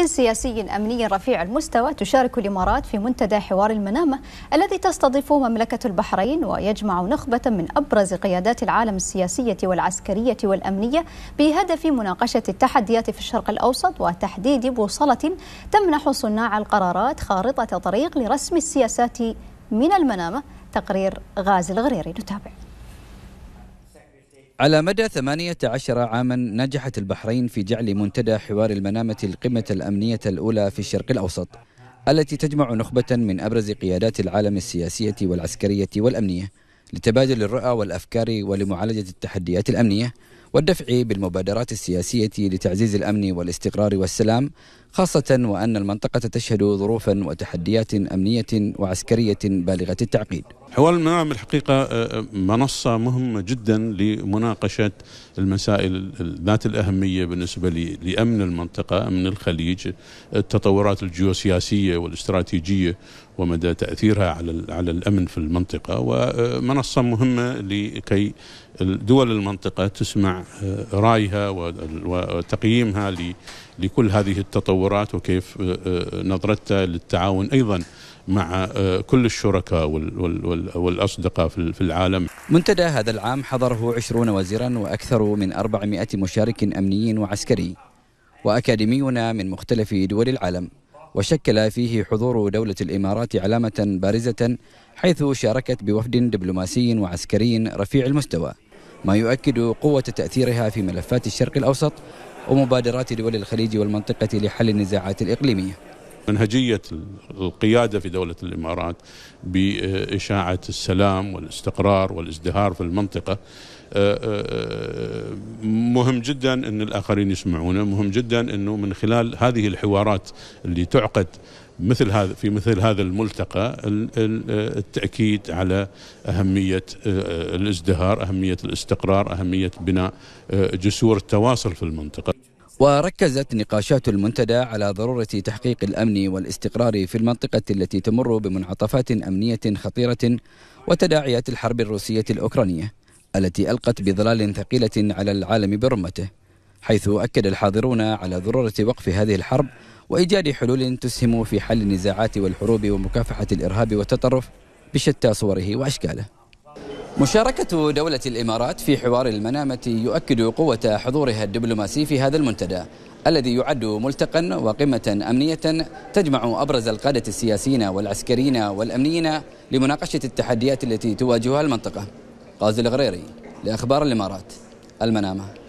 بشكل سياسي أمني رفيع المستوى تشارك الإمارات في منتدى حوار المنامة الذي تستضيفه مملكة البحرين ويجمع نخبة من أبرز قيادات العالم السياسية والعسكرية والأمنية بهدف مناقشة التحديات في الشرق الأوسط وتحديد بوصلة تمنح صناع القرارات خارطة طريق لرسم السياسات من المنامة تقرير غازي الغريري نتابع على مدى 18 عاما نجحت البحرين في جعل منتدى حوار المنامة القمة الأمنية الأولى في الشرق الأوسط التي تجمع نخبة من أبرز قيادات العالم السياسية والعسكرية والأمنية لتبادل الرؤى والأفكار ولمعالجة التحديات الأمنية والدفع بالمبادرات السياسية لتعزيز الأمن والاستقرار والسلام خاصة وأن المنطقة تشهد ظروفا وتحديات أمنية وعسكرية بالغة التعقيد حوار المنام الحقيقة آه، آه، منصة مهمة جدا لمناقشة المسائل ذات الأهمية بالنسبة لأمن المنطقة أمن الخليج التطورات الجيوسياسية والاستراتيجية ومدى تأثيرها على على الأمن في المنطقة ومنصة مهمة لكي دول المنطقة تسمع نعم. رايها وتقييمها لكل هذه التطورات وكيف آه، آه، نظرتها للتعاون ايضا مع آه، كل الشركاء والأصدقاء في العالم منتدى هذا العام حضره عشرون وزيرا وأكثر من 400 مشارك أمني وعسكري وأكاديميون من مختلف دول العالم وشكل فيه حضور دولة الإمارات علامة بارزة حيث شاركت بوفد دبلوماسي وعسكري رفيع المستوى ما يؤكد قوة تأثيرها في ملفات الشرق الأوسط ومبادرات دول الخليج والمنطقة لحل النزاعات الإقليمية منهجية القيادة في دولة الإمارات بإشاعة السلام والاستقرار والازدهار في المنطقة آه، آه، آه، مهم جدا ان الاخرين يسمعونه مهم جدا انه من خلال هذه الحوارات اللي تعقد مثل هذا في مثل هذا الملتقى التاكيد على اهميه آه، الازدهار اهميه الاستقرار اهميه بناء آه، جسور التواصل في المنطقه وركزت نقاشات المنتدى على ضرورة تحقيق الأمن والاستقرار في المنطقة التي تمر بمنعطفات أمنية خطيرة وتداعيات الحرب الروسية الأوكرانية التي ألقت بظلال ثقيلة على العالم برمته حيث أكد الحاضرون على ضرورة وقف هذه الحرب وإيجاد حلول تسهم في حل النزاعات والحروب ومكافحة الإرهاب والتطرف بشتى صوره وأشكاله مشاركة دولة الإمارات في حوار المنامة يؤكد قوة حضورها الدبلوماسي في هذا المنتدى الذي يعد ملتقا وقمة أمنية تجمع أبرز القادة السياسيين والعسكريين والأمنيين لمناقشة التحديات التي تواجهها المنطقة غازي الغريري لأخبار الإمارات المنامة